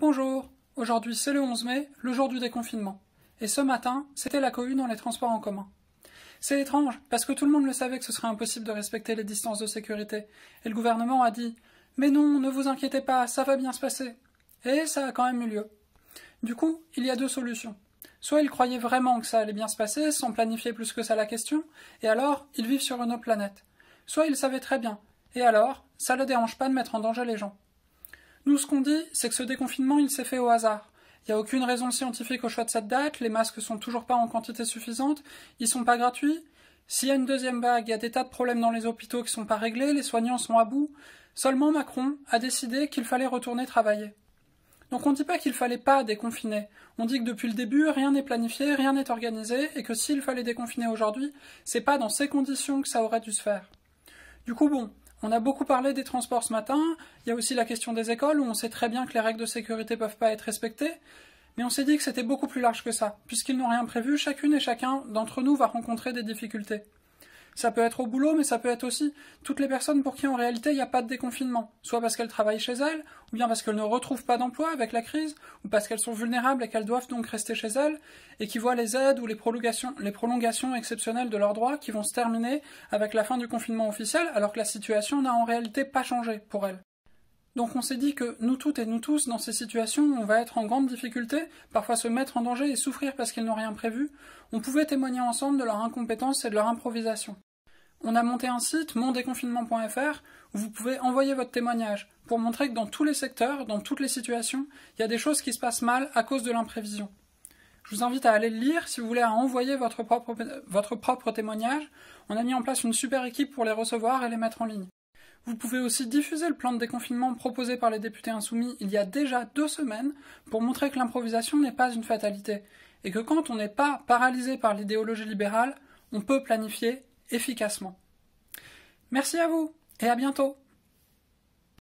Bonjour, aujourd'hui c'est le 11 mai, le jour du déconfinement. Et ce matin, c'était la cohue dans les transports en commun. C'est étrange, parce que tout le monde le savait que ce serait impossible de respecter les distances de sécurité, et le gouvernement a dit Mais non, ne vous inquiétez pas, ça va bien se passer. Et ça a quand même eu lieu. Du coup, il y a deux solutions. Soit ils croyaient vraiment que ça allait bien se passer, sans planifier plus que ça la question, et alors ils vivent sur une autre planète. Soit ils savaient très bien, et alors ça ne dérange pas de mettre en danger les gens. Nous, ce qu'on dit, c'est que ce déconfinement, il s'est fait au hasard. Il n'y a aucune raison scientifique au choix de cette date, les masques sont toujours pas en quantité suffisante, ils sont pas gratuits. S'il y a une deuxième vague, il y a des tas de problèmes dans les hôpitaux qui sont pas réglés, les soignants sont à bout. Seulement Macron a décidé qu'il fallait retourner travailler. Donc on ne dit pas qu'il fallait pas déconfiner. On dit que depuis le début, rien n'est planifié, rien n'est organisé, et que s'il fallait déconfiner aujourd'hui, c'est pas dans ces conditions que ça aurait dû se faire. Du coup, bon, on a beaucoup parlé des transports ce matin, il y a aussi la question des écoles où on sait très bien que les règles de sécurité peuvent pas être respectées, mais on s'est dit que c'était beaucoup plus large que ça, puisqu'ils n'ont rien prévu, chacune et chacun d'entre nous va rencontrer des difficultés. Ça peut être au boulot, mais ça peut être aussi toutes les personnes pour qui en réalité il n'y a pas de déconfinement, soit parce qu'elles travaillent chez elles, ou bien parce qu'elles ne retrouvent pas d'emploi avec la crise, ou parce qu'elles sont vulnérables et qu'elles doivent donc rester chez elles, et qui voient les aides ou les prolongations, exceptionnelles de leurs droits qui vont se terminer avec la fin du confinement officiel, alors que la situation n'a en réalité pas changé pour elles. Donc on s'est dit que nous toutes et nous tous, dans ces situations où on va être en grande difficulté, parfois se mettre en danger et souffrir parce qu'ils n'ont rien prévu, on pouvait témoigner ensemble de leur incompétence et de leur improvisation. On a monté un site, mondéconfinement.fr, où vous pouvez envoyer votre témoignage, pour montrer que dans tous les secteurs, dans toutes les situations, il y a des choses qui se passent mal à cause de l'imprévision. Je vous invite à aller le lire si vous voulez à envoyer votre propre témoignage. On a mis en place une super équipe pour les recevoir et les mettre en ligne. Vous pouvez aussi diffuser le plan de déconfinement proposé par les députés insoumis il y a déjà deux semaines pour montrer que l'improvisation n'est pas une fatalité et que quand on n'est pas paralysé par l'idéologie libérale, on peut planifier efficacement. Merci à vous et à bientôt